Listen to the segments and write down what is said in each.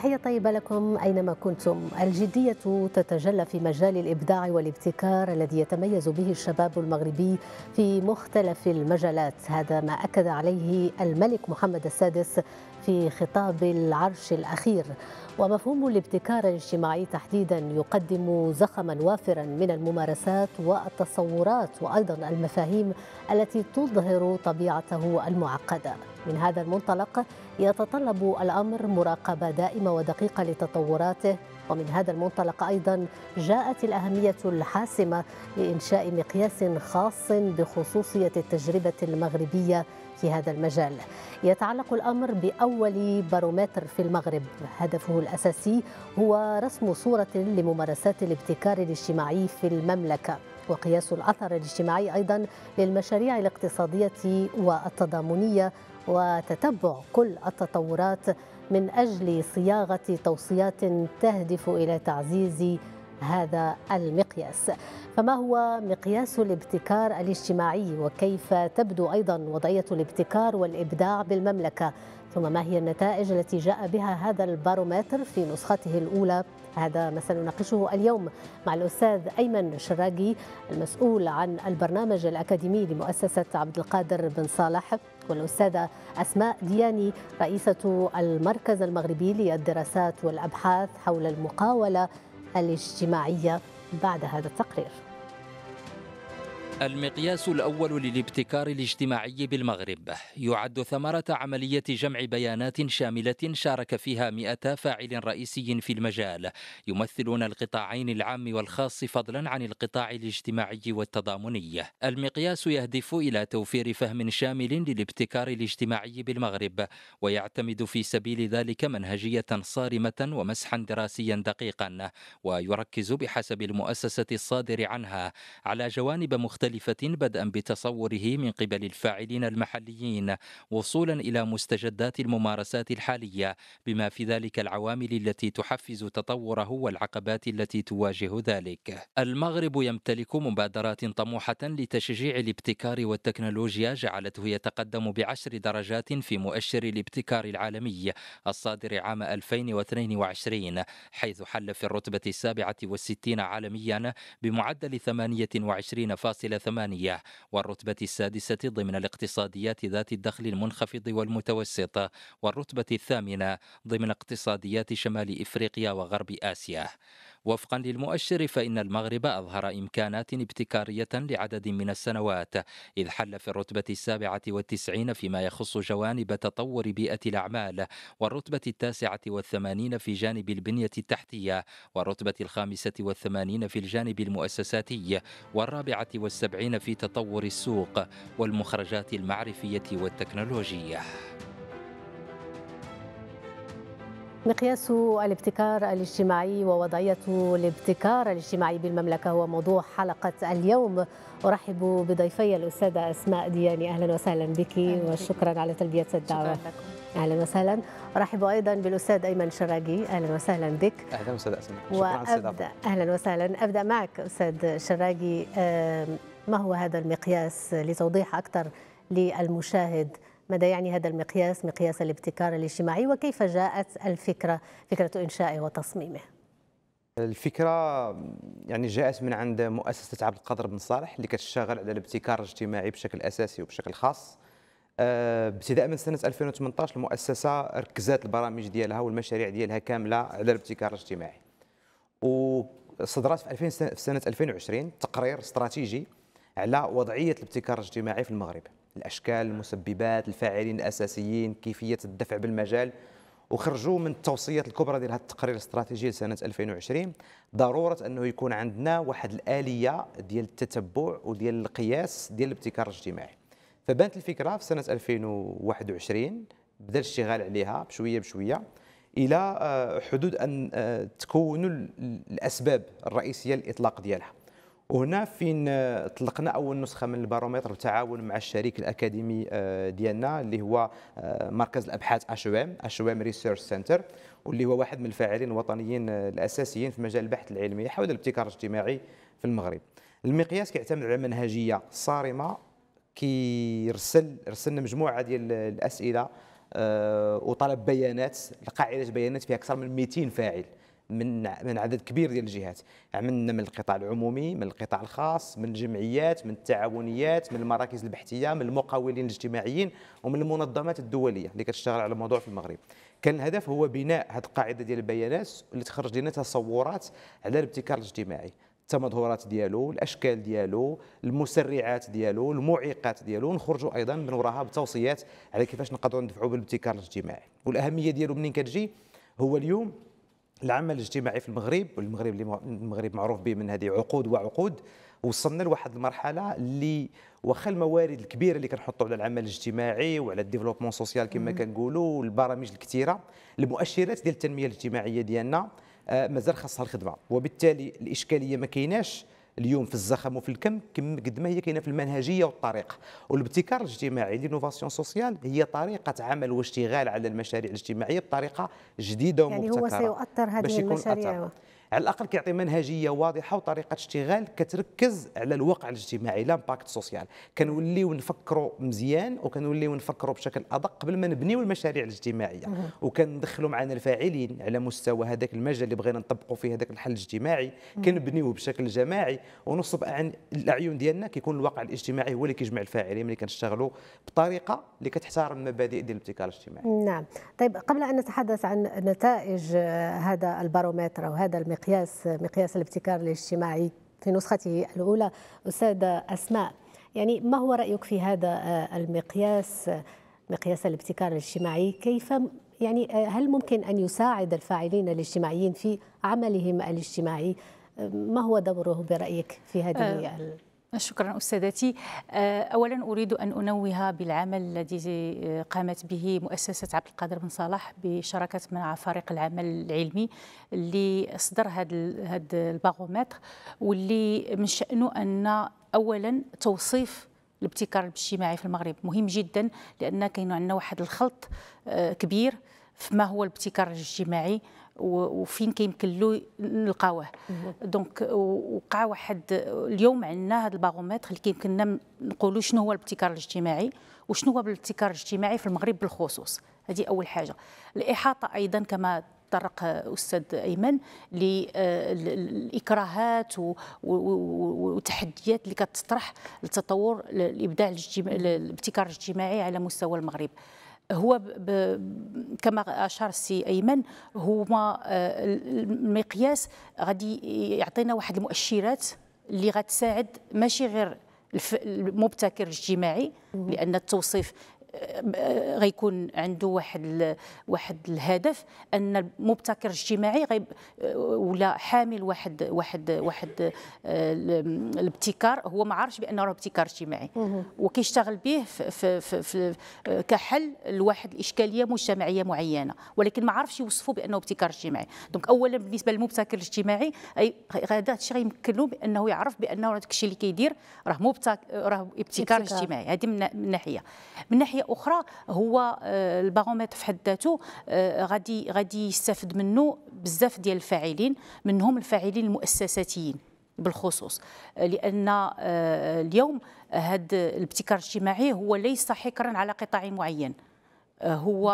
تحية طيبة لكم أينما كنتم الجدية تتجلى في مجال الإبداع والابتكار الذي يتميز به الشباب المغربي في مختلف المجالات هذا ما أكد عليه الملك محمد السادس في خطاب العرش الأخير ومفهوم الابتكار الاجتماعي تحديدا يقدم زخما وافرا من الممارسات والتصورات وأيضا المفاهيم التي تظهر طبيعته المعقده من هذا المنطلق يتطلب الأمر مراقبة دائمة ودقيقة لتطوراته ومن هذا المنطلق أيضا جاءت الأهمية الحاسمة لإنشاء مقياس خاص بخصوصية التجربة المغربية في هذا المجال يتعلق الأمر بأول بارومتر في المغرب هدفه الأساسي هو رسم صورة لممارسات الابتكار الاجتماعي في المملكة وقياس الأثر الاجتماعي أيضا للمشاريع الاقتصادية والتضامنية وتتبع كل التطورات من أجل صياغة توصيات تهدف إلى تعزيز هذا المقياس فما هو مقياس الابتكار الاجتماعي وكيف تبدو أيضا وضعية الابتكار والإبداع بالمملكة ثم ما هي النتائج التي جاء بها هذا البارومتر في نسخته الأولى هذا ما سنناقشه اليوم مع الأستاذ أيمن شراقي المسؤول عن البرنامج الأكاديمي لمؤسسة عبد القادر بن صالح والأستاذة أسماء دياني رئيسة المركز المغربي للدراسات والأبحاث حول المقاولة الاجتماعية بعد هذا التقرير المقياس الأول للابتكار الاجتماعي بالمغرب يعد ثمرة عملية جمع بيانات شاملة شارك فيها مئة فاعل رئيسي في المجال يمثلون القطاعين العام والخاص فضلا عن القطاع الاجتماعي والتضامني المقياس يهدف إلى توفير فهم شامل للابتكار الاجتماعي بالمغرب ويعتمد في سبيل ذلك منهجية صارمة ومسحا دراسيا دقيقا ويركز بحسب المؤسسة الصادر عنها على جوانب مختلفة مختلفة بدءا بتصوره من قبل الفاعلين المحليين وصولا إلى مستجدات الممارسات الحالية بما في ذلك العوامل التي تحفز تطوره والعقبات التي تواجه ذلك المغرب يمتلك مبادرات طموحة لتشجيع الابتكار والتكنولوجيا جعلته يتقدم بعشر درجات في مؤشر الابتكار العالمي الصادر عام 2022 حيث حل في الرتبة السابعة والستين عالميا بمعدل 28.8 ثمانية والرتبة السادسة ضمن الاقتصاديات ذات الدخل المنخفض والمتوسط والرتبة الثامنة ضمن اقتصاديات شمال إفريقيا وغرب آسيا وفقا للمؤشر فإن المغرب أظهر إمكانات ابتكارية لعدد من السنوات إذ حل في الرتبة السابعة والتسعين فيما يخص جوانب تطور بيئة الأعمال والرتبة التاسعة والثمانين في جانب البنية التحتية والرتبة الخامسة والثمانين في الجانب المؤسساتي والرابعة والسبعين في تطور السوق والمخرجات المعرفية والتكنولوجية مقياس الابتكار الاجتماعي ووضعية الابتكار الاجتماعي بالمملكة هو موضوع حلقة اليوم أرحب بضيفي الأستاذة أسماء دياني أهلا وسهلا بك وشكرا على تلبية الدعوة شكرا لكم. أهلا وسهلا أرحب أيضا بالأستاذ أيمن شراقي أهلا وسهلا بك أهلا وسهلا أسماء شكرا وأبدأ أهلا وسهلا أبدأ معك أستاذ شراقي ما هو هذا المقياس لتوضيح أكثر للمشاهد ماذا يعني هذا المقياس مقياس الابتكار الاجتماعي وكيف جاءت الفكرة فكرة إنشائه وتصميمه الفكرة يعني جاءت من عند مؤسسة عبد القادر بن صالح اللي كتشتغل على الابتكار الاجتماعي بشكل أساسي وبشكل خاص آه، ابتداء من سنة 2018 المؤسسة ركزت البرامج ديالها والمشاريع ديالها كاملة على الابتكار الاجتماعي وصدرت في 2000 في سنة 2020 تقرير استراتيجي على وضعية الابتكار الاجتماعي في المغرب الاشكال المسببات الفاعلين الاساسيين كيفيه الدفع بالمجال وخرجوا من التوصيات الكبرى ديال هذا التقرير الاستراتيجي لسنه 2020 ضروره انه يكون عندنا واحد الاليه ديال التتبع وديال القياس ديال الابتكار الاجتماعي فبانت الفكره في سنه 2021 بدا الاشتغال عليها بشويه بشويه الى آه، حدود ان آه، تكونوا الاسباب الرئيسيه للاطلاق ديالها وهنا فين آه، طلقنا اول نسخه من البارومتر بالتعاون مع الشريك الاكاديمي آه، ديالنا اللي هو آه، مركز الابحاث اش او ام اش او ام ريسيرش سنتر واللي هو واحد من الفاعلين الوطنيين الاساسيين في مجال البحث العلمي حول الابتكار الاجتماعي في المغرب المقياس كيعتمد على منهجيه صارمه كيرسل رسلنا مجموعه ديال الاسئله وطلب بيانات قاعده بيانات فيها اكثر من 200 فاعل من من عدد كبير ديال الجهات عملنا يعني من القطاع العمومي من القطاع الخاص من الجمعيات من التعاونيات من المراكز البحثيه من المقاولين الاجتماعيين ومن المنظمات الدوليه اللي كتشتغل على الموضوع في المغرب كان الهدف هو بناء هذه القاعده ديال البيانات اللي تخرج لنا تصورات على الابتكار الاجتماعي التمظهرات ديالو الاشكال ديالو المسرعات ديالو المعيقات ديالو نخرجوا ايضا من وراها بتوصيات على كيفاش نقدروا ندفعوا بالابتكار الاجتماعي والاهميه ديالو منين كتجي هو اليوم العمل الاجتماعي في المغرب والمغرب اللي المغرب معروف به من هذه عقود وعقود وصلنا لواحد المرحله اللي واخا الموارد الكبيره اللي كنحطوا على العمل الاجتماعي وعلى الديفلوبمون سوسيال كما كنقولوا والبرامج الكثيره المؤشرات ديال التنميه الاجتماعيه ديالنا آه، مازال خاصها الخدمه وبالتالي الاشكاليه ما كايناش اليوم في الزخم وفي الكم قد ما هي كاينه في المنهجيه والطريقه والابتكار الاجتماعي لينوفاسيون سوسيال هي طريقه عمل واشتغال على المشاريع الاجتماعيه بطريقه جديده ومبتكره يعني هو سيؤثر هذه المشاريع على الاقل كيعطي منهجيه واضحه وطريقه اشتغال كتركز على الواقع الاجتماعي لامباكت سوسيال كنوليو نفكروا مزيان وكنوليو نفكروا بشكل ادق قبل ما نبنيو المشاريع الاجتماعيه وكندخلوا معنا الفاعلين على مستوى هذاك المجال اللي بغينا نطبقوا فيه هذاك الحل الاجتماعي كنبنيوه بشكل جماعي ونصب الاعين ديالنا كيكون الواقع الاجتماعي هو اللي كيجمع الفاعلين ملي كنشتغلوا بطريقه اللي كتحترم المبادئ ديال الابتكار الاجتماعي نعم طيب قبل ان نتحدث عن نتائج آه، هذا البارومتر او هذا المقياس مقياس مقياس الابتكار الاجتماعي في نسخته الأولى أستاذة أسماء يعني ما هو رأيك في هذا آه، المقياس مقياس الابتكار الاجتماعي كيف يعني آه، هل ممكن أن يساعد الفاعلين الاجتماعيين في عملهم الاجتماعي آه، ما هو دوره برأيك في هذه أه شكرا استاذتي آه، اولا اريد ان انوه بالعمل الذي آه، قامت به مؤسسه عبد القادر بن صالح بشراكه مع فريق العمل العلمي اللي اصدر هذا هذا الباغومتر واللي من شانه ان اولا توصيف الابتكار الاجتماعي في المغرب مهم جدا لان كاين عندنا واحد الخلط آه، كبير فما هو الابتكار الاجتماعي وفين كيمكن له نلقاوه دونك وقع واحد اليوم عندنا هذا الباغومتر اللي كيمكننا نقولوا شنو هو الابتكار الاجتماعي وشنو هو الابتكار الاجتماعي في المغرب بالخصوص هذه اول حاجه الاحاطه ايضا كما تطرق استاذ ايمن للاكراهات والتحديات اللي كتطرح التطور الابداع الابتكار الاجتماعي على مستوى المغرب هو ب... كما اشار السي ايمن هما آه، المقياس غادي يعطينا واحد المؤشرات اللي غتساعد ماشي غير المبتكر الاجتماعي لان التوصيف غيكون عنده واحد واحد الهدف ان المبتكر الاجتماعي غيب ولا حامل واحد واحد واحد آه، الابتكار هو ما عارفش بانه راه ابتكار اجتماعي وكيشتغل به في في في كحل لواحد الاشكاليه مجتمعيه معينه ولكن ما عارفش يوصفه بانه ابتكار اجتماعي دونك اولا بالنسبه للمبتكر الاجتماعي هذا الشيء غيمكن له بانه يعرف بانه داك الشيء اللي كيدير راه مبتكر راه ابتكار اجتماعي هذه من ناحيه من ناحيه ناحيه اخرى هو آه، البارومتر في حد ذاته آه، غادي غادي يستافد منه بزاف ديال الفاعلين منهم الفاعلين المؤسساتيين بالخصوص آه، لان اليوم هذا الابتكار الاجتماعي هو ليس حكرا على قطاع معين هو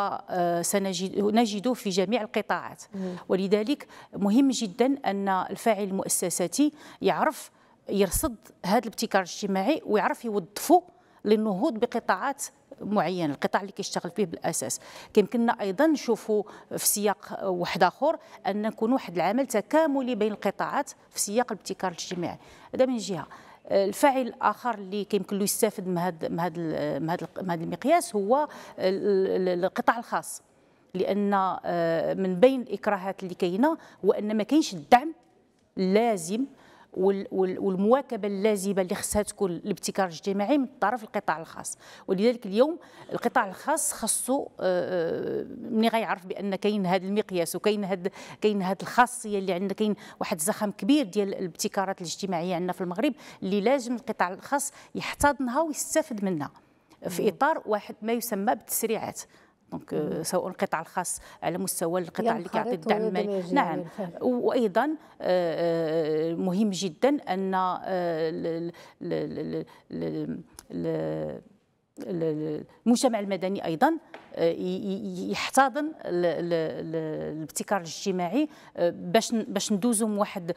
سنجد نجده في جميع القطاعات ولذلك مهم جدا ان الفاعل المؤسساتي يعرف يرصد هذا الابتكار الاجتماعي ويعرف يوظفه للنهوض بقطاعات معين القطاع اللي كيشتغل فيه بالاساس كيمكننا ايضا نشوفوا في سياق واحد اخر ان نكون واحد العمل تكاملي بين القطاعات في سياق الابتكار الاجتماعي هذا من جهه الفاعل الاخر اللي كيمكن له يستافد من هذا من هذا من هذا المقياس هو القطاع الخاص لان آه، من بين الاكراهات اللي كاينه هو ان ما كاينش الدعم اللازم والمواكبه اللازمه اللي خصها تكون الابتكار الاجتماعي من طرف القطاع الخاص ولذلك اليوم القطاع الخاص خصو آه، آه، ملي غيعرف بان كاين هذا المقياس وكاين هذا كاين هذه الخاصيه اللي عندنا كاين واحد الزخم كبير ديال الابتكارات الاجتماعيه عندنا في المغرب اللي لازم القطاع الخاص يحتضنها ويستافد منها في اطار واحد ما يسمى بالتسريعات دونك آه، سواء القطاع الخاص على مستوى القطاع اللي كيعطي الدعم المالي يعني نعم وايضا آه، آه، مهم جدا ان المجتمع المدني ايضا يحتضن الابتكار الاجتماعي باش باش ندوزهم واحد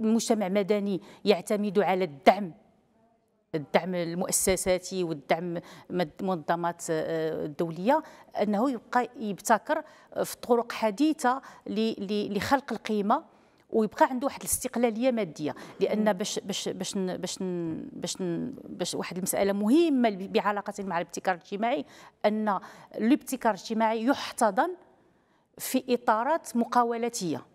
المجتمع المدني يعتمد على الدعم الدعم المؤسساتي والدعم المنظمات آه، الدوليه انه يبقى يبتكر في طرق حديثه لخلق القيمه ويبقى عنده واحد الاستقلاليه ماديه لان باش باش باش باش باش باش واحد المساله مهمه بعلاقه مع الابتكار الاجتماعي ان الابتكار الاجتماعي يحتضن في اطارات مقاولاتيه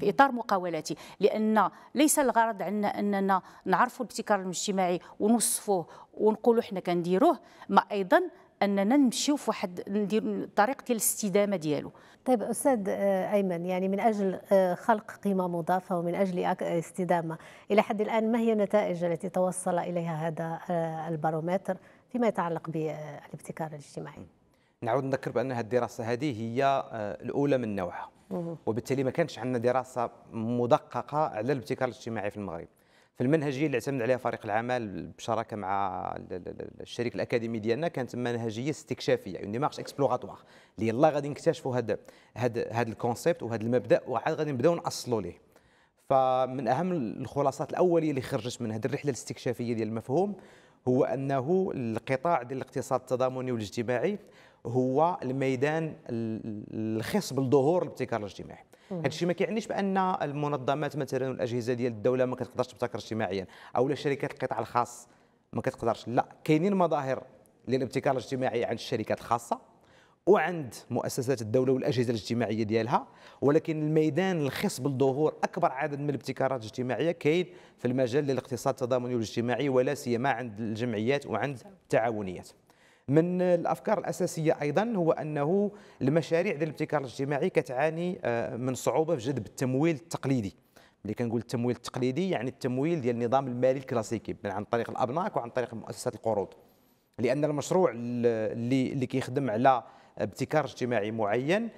في اطار مقاولاتي لان ليس الغرض عندنا اننا نعرفوا الابتكار الاجتماعي ونوصفوه ونقولوا حنا كنديروه ما ايضا اننا نمشيو في واحد ندير طريقه الاستدامه ديالو طيب استاذ آه، ايمن يعني من اجل آه، خلق قيمه مضافه ومن اجل استدامه الى حد الان ما هي النتائج التي توصل اليها هذا آه، البارومتر فيما يتعلق بالابتكار الاجتماعي نعود نذكر بان هذه الدراسه هذه هي الاولى من نوعها وبالتالي ما كانش عندنا دراسه مدققه على الابتكار الاجتماعي في المغرب في المنهجيه اللي اعتمد عليها فريق العمل بشراكه مع الشريك الاكاديمي ديالنا كانت منهجيه استكشافيه يعني مارش اكسبلوراتوار اللي يلا غادي نكتشفوا هذا هذا هذا الكونسيبت وهذا المبدا وعاد غادي نبداو ناصلوا ليه فمن اهم الخلاصات الاوليه اللي خرجت من هذه الرحله الاستكشافيه ديال المفهوم هو انه القطاع ديال الاقتصاد التضامني والاجتماعي هو الميدان الخصب لظهور الابتكار الاجتماعي هذا الشيء ما كيعنيش بان المنظمات مثلا والاجهزه ديال الدوله ما كتقدرش تبتكر اجتماعيا او شركات القطاع الخاص ما كتقدرش لا كاينين مظاهر للابتكار الاجتماعي عند الشركات الخاصه وعند مؤسسات الدوله والاجهزه الاجتماعيه ديالها ولكن الميدان الخصب بالظهور اكبر عدد من الابتكارات الاجتماعيه كاين في المجال للاقتصاد التضامني والاجتماعي ولا سيما عند الجمعيات وعند التعاونيات من الافكار الاساسيه ايضا هو انه المشاريع ديال الابتكار الاجتماعي كتعاني آه، من صعوبه في جذب التمويل التقليدي اللي كنقول التمويل التقليدي يعني التمويل ديال النظام المالي الكلاسيكي عن طريق الابناك وعن طريق مؤسسات القروض لان المشروع اللي اللي كيخدم على ابتكار اجتماعي معين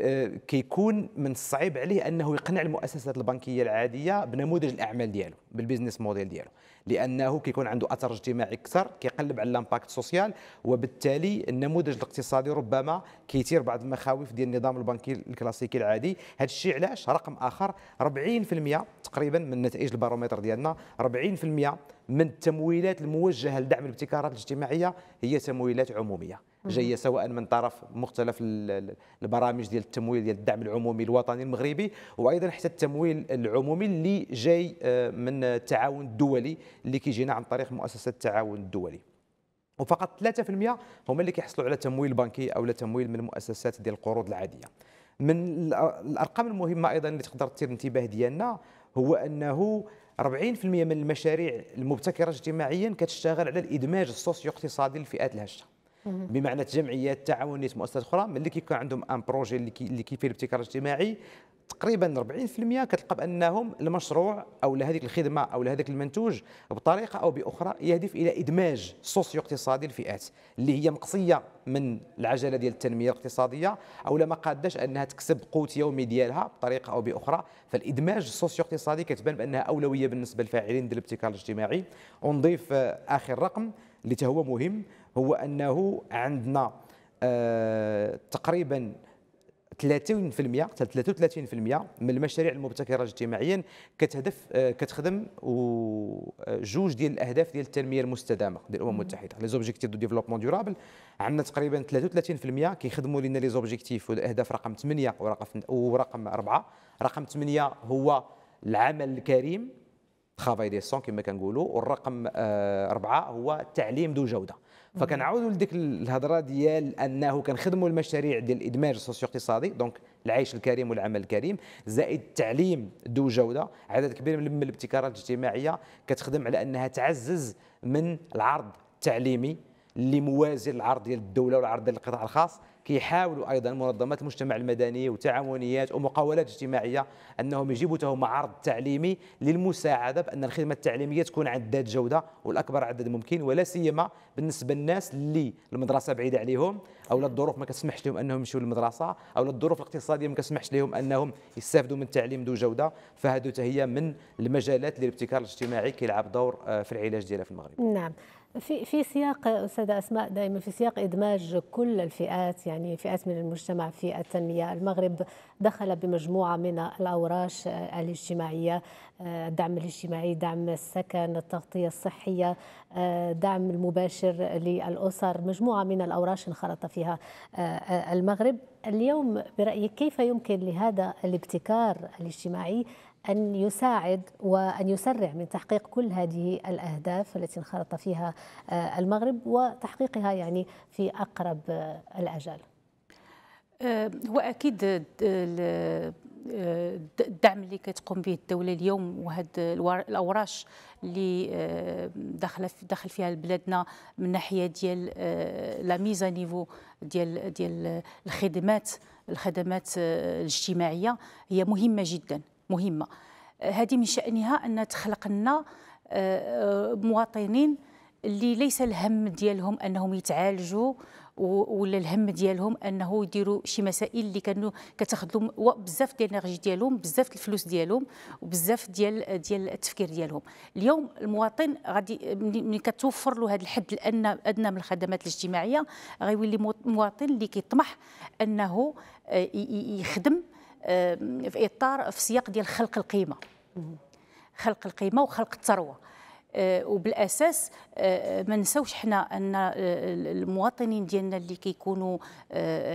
آه، كيكون من الصعيب عليه انه يقنع المؤسسات البنكيه العاديه بنموذج الاعمال ديالو بالبيزنس موديل ديالو لانه كيكون عنده اثر اجتماعي اكثر كيقلب على الامباكت سوسيال وبالتالي النموذج الاقتصادي ربما كيثير بعض المخاوف ديال النظام البنكي الكلاسيكي العادي هذا الشيء علاش رقم اخر 40% تقريبا من نتائج البارومتر ديالنا 40% من التمويلات الموجهه لدعم الابتكارات الاجتماعيه هي تمويلات عموميه جايه سواء من طرف مختلف البرامج ديال التمويل ديال الدعم العمومي الوطني المغربي وايضا حتى التمويل العمومي اللي جاي آه، من التعاون الدولي اللي كيجينا عن طريق مؤسسه التعاون الدولي وفقط 3% هما اللي كيحصلوا على تمويل بنكي او تمويل من المؤسسات ديال القروض العاديه من الارقام المهمه ايضا اللي تقدر تثير الانتباه ديالنا هو انه 40% من المشاريع المبتكره اجتماعيا كتشتغل على الادماج السوسيو اقتصادي للفئات الهشه بمعنى جمعيات تعاونيات مؤسسات اخرى ملي كيكون عندهم ان بروجي اللي اللي كيفيه الابتكار الاجتماعي تقريبا 40% كتلقى بانهم المشروع او لهذيك الخدمه او لهذاك المنتوج بطريقه او باخرى يهدف الى ادماج سوسيو اقتصادي الفئات اللي هي مقصيه من العجله ديال التنميه الاقتصاديه او لا ما قادش انها تكسب قوت يومي ديالها بطريقه او باخرى فالادماج السوسيو اقتصادي كتبان بانها اولويه بالنسبه للفاعلين ديال الابتكار الاجتماعي ونضيف آه، اخر رقم اللي هو مهم هو انه عندنا آه، تقريبا 30% 33% من المشاريع المبتكره اجتماعيا كتهدف آه، كتخدم آه، جوج ديال الاهداف ديال التنميه المستدامه ديال الامم المتحده لي زوبجيكتيف دو ديفلوبمون ديورابل عندنا تقريبا 33% كيخدموا لنا لي زوبجيكتيف والاهداف رقم 8 ورقم ورقم 4 رقم 8 هو العمل الكريم ترافاي ديسون كما كنقولوا والرقم 4 هو التعليم ذو جوده فكنعاودوا لديك الهضره ديال انه كنخدموا المشاريع ديال الادماج السوسيو اقتصادي دونك العيش الكريم والعمل الكريم زائد التعليم ذو جوده عدد كبير من الابتكارات الاجتماعيه كتخدم على انها تعزز من العرض التعليمي اللي موازي للعرض ديال الدوله والعرض ديال القطاع الخاص كيحاولوا ايضا منظمات المجتمع المدني وتعاونيات ومقاولات اجتماعيه انهم يجيبوا تهم عرض تعليمي للمساعده بان الخدمه التعليميه تكون عند ذات جوده والاكبر عدد ممكن ولا سيما بالنسبه للناس اللي المدرسه بعيده عليهم او الظروف ما كتسمحش لهم انهم يمشيو للمدرسه او الظروف الاقتصاديه ما كتسمحش لهم انهم يستافدوا من التعليم ذو جوده فهذو هي من المجالات اللي الابتكار الاجتماعي كيلعب دور آه، في العلاج ديالها في المغرب نعم في في سياق استاذه اسماء دائما في سياق ادماج كل الفئات يعني فئات من المجتمع في التنميه، المغرب دخل بمجموعه من الاوراش الاجتماعيه، آه، الدعم الاجتماعي، دعم السكن، التغطيه الصحيه، آه، دعم المباشر للاسر، مجموعه من الاوراش انخرط فيها آه، المغرب، اليوم برايك كيف يمكن لهذا الابتكار الاجتماعي أن يساعد وأن يسرع من تحقيق كل هذه الأهداف التي انخرط فيها آه، المغرب وتحقيقها يعني في أقرب آه، الأجال آه، هو أكيد الدعم اللي كتقوم به الدوله اليوم وهاد الاوراش اللي دخل دخل فيها لبلادنا من ناحيه ديال لا ميزا نيفو ديال ديال الخدمات الخدمات الاجتماعيه هي مهمه جدا مهمه آه، هذه من شانها ان تخلق لنا آه، آه، مواطنين اللي ليس الهم ديالهم انهم يتعالجوا ولا الهم ديالهم انه يديروا شي مسائل اللي كانوا كتاخذ بزاف ديال الانرجي ديالهم بزاف الفلوس ديالهم وبزاف ديال ديال التفكير ديالهم اليوم المواطن غادي ملي كتوفر له هذا الحد الادنى من الخدمات الاجتماعيه غيولي مواطن اللي كيطمح انه يخدم في اطار في سياق ديال خلق القيمه خلق القيمه وخلق الثروه آه، وبالاساس آه، ما نساوش حنا ان آه، المواطنين ديالنا اللي كيكونوا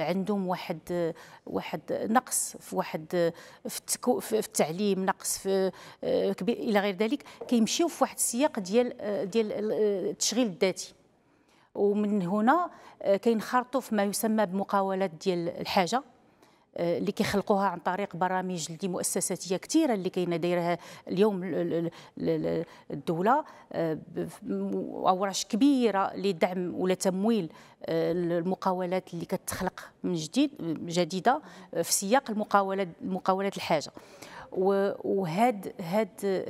عندهم واحد واحد نقص في واحد في التعليم نقص في كبير الى غير ذلك كيمشيو في واحد السياق ديال ديال التشغيل الذاتي ومن هنا كينخرطوا في ما يسمى بمقاولات ديال الحاجه آه، اللي كيخلقوها عن طريق برامج اللي مؤسساتيه كثيره اللي كاينه دايرها اليوم الدوله آه، اوراش كبيره لدعم ولا تمويل آه، المقاولات اللي كتخلق من جديد جديده في سياق المقاولات المقاولات الحاجه وهاد هاد هاد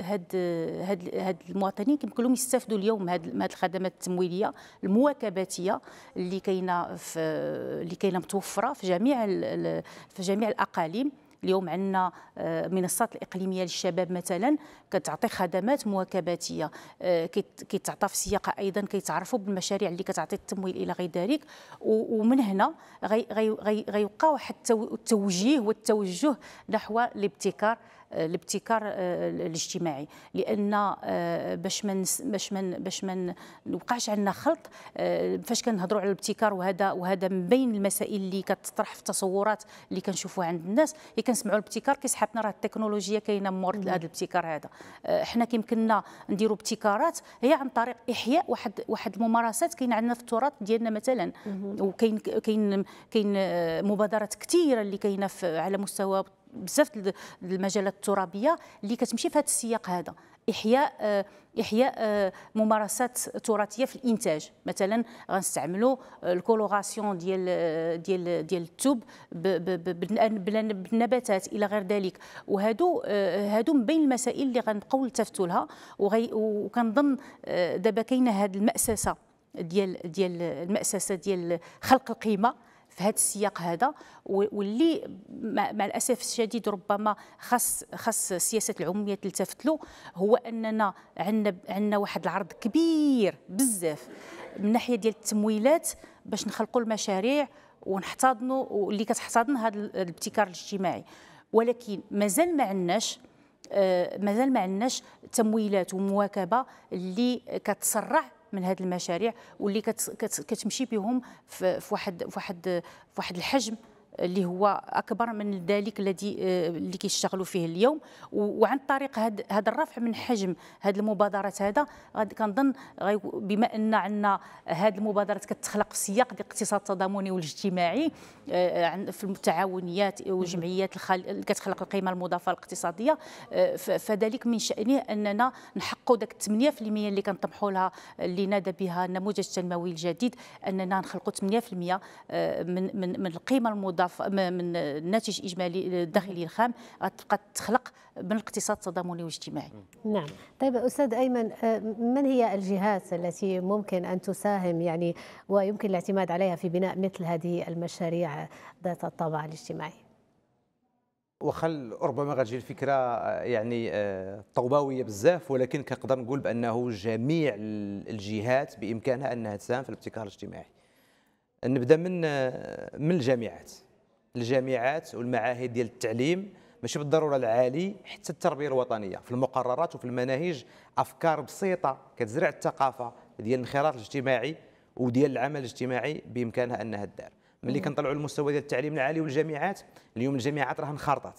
هاد هاد المواطنين كيمكن لهم يستافدوا اليوم هاد هاد الخدمات التمويليه المواكباتيه اللي كاينه في اللي كاينه متوفره في جميع في جميع الاقاليم اليوم عندنا آه، منصات الاقليميه للشباب مثلا كتعطي خدمات مواكباتيه آه، كتعطى في سياق ايضا كيتعرفوا بالمشاريع اللي كتعطي التمويل الى غير ذلك ومن هنا غيبقى واحد التوجيه والتوجه نحو الابتكار الابتكار آه، الاجتماعي لان آه، باش من باش من باش ما نوقعش عندنا خلط آه، فاش كنهضروا على الابتكار وهذا وهذا من بين المسائل اللي كتطرح في التصورات اللي كنشوفوها عند الناس اللي كنسمعوا الابتكار كيسحبنا راه التكنولوجيا كاينه مور هذا الابتكار هذا حنا كيمكننا نديروا ابتكارات هي عن طريق احياء واحد واحد الممارسات كاينه عندنا في التراث ديالنا مثلا وكاين كاين كاين مبادرات كثيره اللي كاينه على مستوى بزاف المجالات الترابيه اللي كتمشي في هذا السياق هذا احياء آه، احياء آه، ممارسات تراثيه في الانتاج مثلا غنستعملوا الكولوغاسيون ديال آه، ديال ديال التوب بالنباتات الى غير ذلك وهادو هادو من بين المسائل اللي غنبقاو نلتفتوا لها وكنظن دابا كاينه هذه المأسسه ديال ديال المأسسه ديال خلق القيمه في هذا السياق هذا واللي مع الاسف الشديد ربما خاص خاص سياسه العموميه تلتفت له هو اننا عندنا عندنا واحد العرض كبير بزاف من ناحيه ديال التمويلات باش نخلقوا المشاريع ونحتضنوا واللي كتحتضن هذا الابتكار الاجتماعي ولكن مازال ما عندناش آه، مازال ما عندناش تمويلات ومواكبه اللي كتسرع من هذه المشاريع واللي كتمشي بهم في واحد في واحد في واحد الحجم اللي هو اكبر من ذلك الذي آه، اللي كيشتغلوا فيه اليوم وعن طريق هذا الرفع من حجم هذه المبادرات هذا كنظن بما ان عندنا هذه المبادرات كتخلق في سياق الاقتصاد التضامني والاجتماعي آه، في التعاونيات والجمعيات اللي كتخلق القيمه المضافه الاقتصاديه آه، فذلك من شانه اننا نحققوا ذاك 8% اللي كنطمحوا لها اللي نادى بها النموذج التنموي الجديد اننا نخلقوا 8% من من من القيمه المضافه مضاف من الناتج الاجمالي الداخلي الخام غتبقى تخلق من الاقتصاد التضامني والاجتماعي نعم طيب استاذ ايمن أه، من هي الجهات التي ممكن ان تساهم يعني ويمكن الاعتماد عليها في بناء مثل هذه المشاريع ذات الطابع الاجتماعي وخل ربما غتجي الفكره أه، يعني أه، طوباويه بزاف ولكن كنقدر نقول بانه جميع الجهات بامكانها انها تساهم في الابتكار الاجتماعي نبدا من من الجامعات الجامعات والمعاهد ديال التعليم ماشي بالضروره العالي حتى التربيه الوطنيه في المقررات وفي المناهج افكار بسيطه كتزرع الثقافه ديال الانخراط الاجتماعي وديال العمل الاجتماعي بامكانها انها دار ملي كنطلعوا المستوى ديال التعليم العالي والجامعات اليوم الجامعات راه انخرطت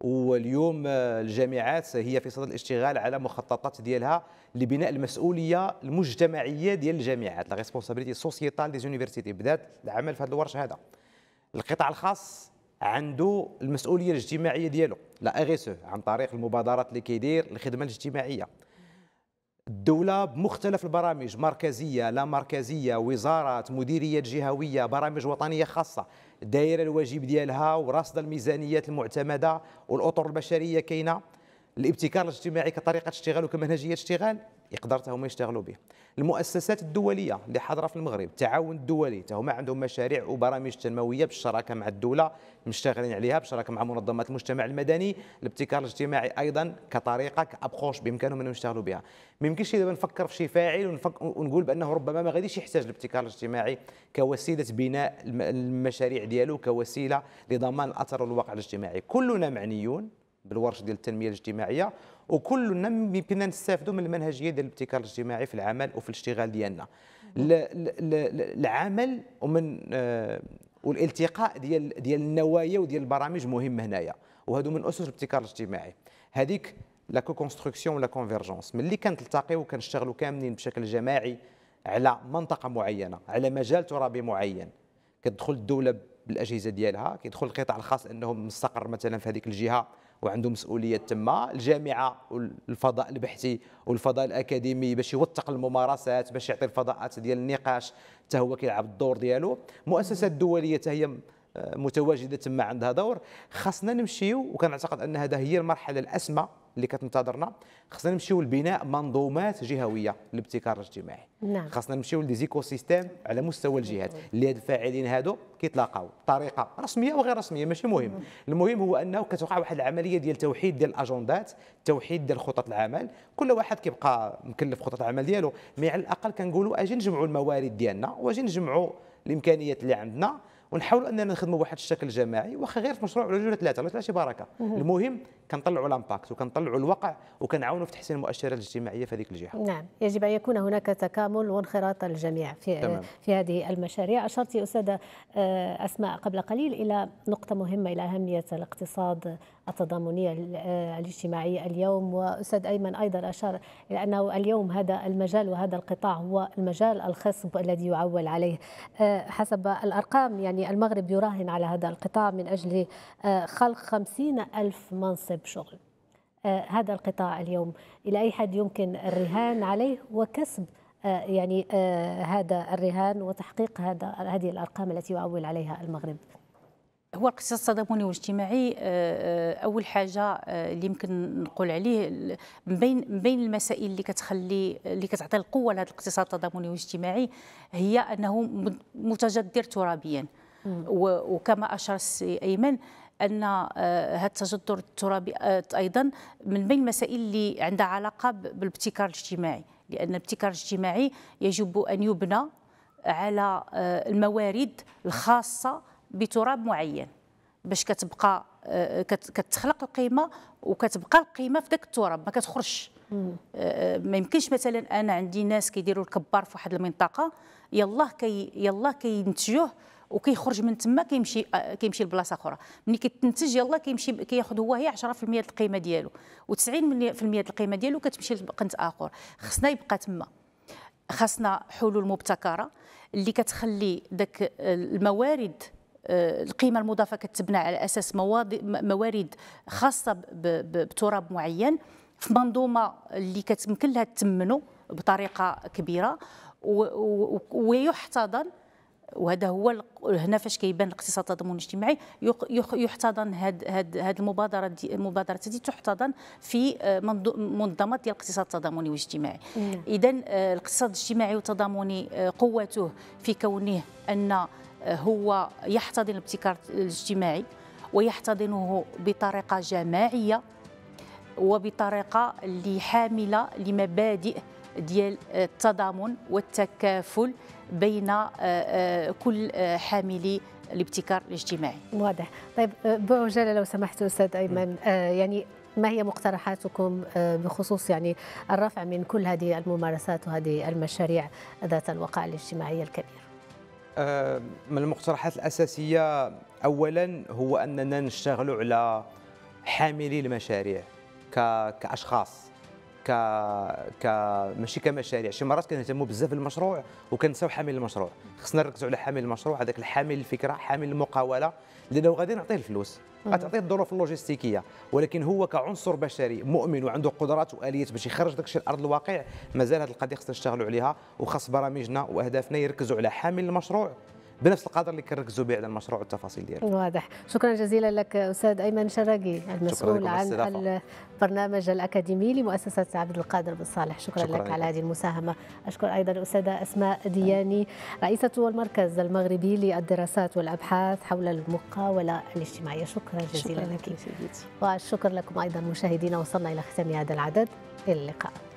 واليوم آه، الجامعات هي في صدد الاشتغال على مخططات ديالها لبناء المسؤوليه المجتمعيه ديال الجامعات لا ريسبونسابيلتي سوسيتال دي زونيفرسيتي بدات العمل في هذا الورش هذا القطاع الخاص عنده المسؤوليه الاجتماعيه ديالو لا اغيسو إيه عن طريق المبادرات اللي كيدير الخدمه الاجتماعيه الدولة بمختلف البرامج مركزية لا مركزية وزارات مديريات جهوية برامج وطنية خاصة دايرة الواجب ديالها وراصدة الميزانيات المعتمدة والأطر البشرية كاينة الابتكار الاجتماعي كطريقة اشتغال وكمنهجية اشتغال يقدر هما يشتغلوا به المؤسسات الدوليه اللي حاضره في المغرب التعاون الدولي هما عندهم مشاريع وبرامج تنمويه بالشراكه مع الدوله مشتغلين عليها بالشراكه مع منظمات المجتمع المدني الابتكار الاجتماعي ايضا كطريقه كابخوش بامكانهم انهم يشتغلوا بها ما يمكنش دابا نفكر في شي فاعل ونقول بانه ربما ما غاديش يحتاج الابتكار الاجتماعي كوسيله بناء المشاريع ديالو كوسيله لضمان الاثر والواقع الاجتماعي كلنا معنيون بالورش ديال التنميه الاجتماعيه وكل يمكننا نستافدوا من المنهجيه ديال الابتكار الاجتماعي في العمل وفي الاشتغال ديالنا العمل ومن آه، والالتقاء ديال ديال النوايا وديال البرامج مهم هنايا وهادو من اسس الابتكار الاجتماعي هذيك لا كونستركسيون ولا كونفيرجونس ملي كنلتقيو وكنشتغلوا كاملين بشكل جماعي على منطقه معينه على مجال ترابي معين كتدخل الدوله بالاجهزه ديالها كيدخل القطاع الخاص انه مستقر مثلا في هذيك الجهه وعنده مسؤوليه تما الجامعه والفضاء البحثي والفضاء الاكاديمي باش يوثق الممارسات باش يعطي الفضاءات ديال النقاش حتى هو كيلعب الدور ديالو المؤسسات الدوليه حتى هي آه، متواجده تما عندها دور خاصنا نمشيو وكنعتقد ان هذا هي المرحله الاسمى اللي كتنتظرنا خصنا نمشيو لبناء منظومات جهويه للابتكار الاجتماعي نعم. خصنا نمشيو لديزيكو سيستيم على مستوى الجهات اللي هاد الفاعلين هادو كيتلاقاو بطريقه رسميه وغير رسميه ماشي مهم مم. المهم هو انه كتوقع واحد العمليه ديال توحيد ديال الاجندات توحيد ديال خطط العمل كل واحد كيبقى مكلف خطط العمل ديالو مي على الاقل كنقولوا اجي نجمعوا الموارد ديالنا واجي نجمعوا الامكانيات اللي عندنا ونحاولوا اننا نخدموا بواحد الشكل جماعي واخا غير في مشروع ولا جوج ثلاثه ولا ثلاثه شي بركه المهم كنطلعوا لامباكت وكنطلعوا الوقع وكنعاونوا في تحسين المؤشرات الاجتماعيه في هذيك الجهه نعم يجب ان يكون هناك تكامل وانخراط الجميع في تمام. في هذه المشاريع اشرت استاذه آه، اسماء قبل قليل الى نقطه مهمه الى اهميه الاقتصاد التضامنية آه، الاجتماعية اليوم وأستاذ أيمن أيضا أشار إلى أنه اليوم هذا المجال وهذا القطاع هو المجال الخصب الذي يعول عليه آه، حسب الأرقام يعني المغرب يراهن على هذا القطاع من أجل آه، خلق خمسين ألف منصب شغل هذا القطاع اليوم إلى أي حد يمكن الرهان عليه وكسب يعني هذا الرهان وتحقيق هذا هذه الأرقام التي يعول عليها المغرب هو الاقتصاد التضامني والاجتماعي آه، آه، اول حاجه آه، اللي يمكن نقول عليه من بين من بين المسائل اللي كتخلي اللي كتعطي القوه لهذا الاقتصاد التضامني والاجتماعي هي انه متجذر ترابيا وكما اشار السي ايمن ان هذا التجذر الترابي ايضا من بين المسائل اللي عندها علاقه بالابتكار الاجتماعي لان الابتكار الاجتماعي يجب ان يبنى على الموارد الخاصه بتراب معين باش كتبقى آه، كتخلق القيمه وكتبقى القيمه في ذاك التراب ما كتخرجش آه، آه، ما يمكنش مثلا انا عندي ناس كيديروا الكبار في واحد المنطقه يلاه كي يلاه كينتجوه وكيخرج من تما كيمشي كيمشي لبلاصه اخرى ملي كتنتج يلاه كيمشي كياخذ هو هي 10% القيمه ديالو و90% القيمه ديالو كتمشي لقنت اخر خصنا يبقى تما خصنا حلول مبتكره اللي كتخلي ذاك الموارد آه، القيمه المضافه كتبنى على اساس موارد خاصه بتراب معين في منظومه اللي كتمكن لها تمنه بطريقه كبيره ويحتضن وهذا هو هنا فاش كيبان الاقتصاد التضامن الاجتماعي يحتضن هاد هاد هاد المبادره دي المبادره دي تحتضن في آه، منظمه ديال الاقتصاد التضامني والاجتماعي اذا آه، الاقتصاد الاجتماعي والتضامني قوته في كونه ان هو يحتضن الابتكار الاجتماعي ويحتضنه بطريقه جماعيه وبطريقه اللي حامله لمبادئ ديال التضامن والتكافل بين آه، آه، كل آه، حاملي الابتكار الاجتماعي واضح طيب بعجاله لو سمحت استاذ ايمن يعني ما هي مقترحاتكم بخصوص يعني الرفع من كل هذه الممارسات وهذه المشاريع ذات الوقائع الاجتماعيه الكبيره آه، من المقترحات الأساسية أولا هو أننا نشتغل على حاملي المشاريع كأشخاص ك ك ماشي كمشاريع شي مرات كنهتموا بزاف بالمشروع وكنساو حامل المشروع خصنا نركزوا على حامل المشروع هذاك الحامل الفكره حامل المقاوله لانه غادي نعطيه الفلوس غتعطيه الظروف اللوجستيكيه ولكن هو كعنصر بشري مؤمن وعنده قدرات واليات باش يخرج داك الشيء لارض الواقع مازال هذه القضيه خصنا نشتغلوا عليها وخاص برامجنا واهدافنا يركزوا على حامل المشروع بنفس القدر اللي كنركزوا به على المشروع والتفاصيل ديالو واضح شكرا جزيلا لك استاذ ايمن شراقي المسؤول عن البرنامج الاكاديمي لمؤسسه عبد القادر بن صالح شكرا, شكرا لك على هذه المساهمه اشكر ايضا الاستاذه اسماء دياني رئيسه المركز المغربي للدراسات والابحاث حول المقاوله الاجتماعيه شكرا جزيلا شكرا لك والشكر لكم ايضا مشاهدينا وصلنا الى ختام هذا العدد الى اللقاء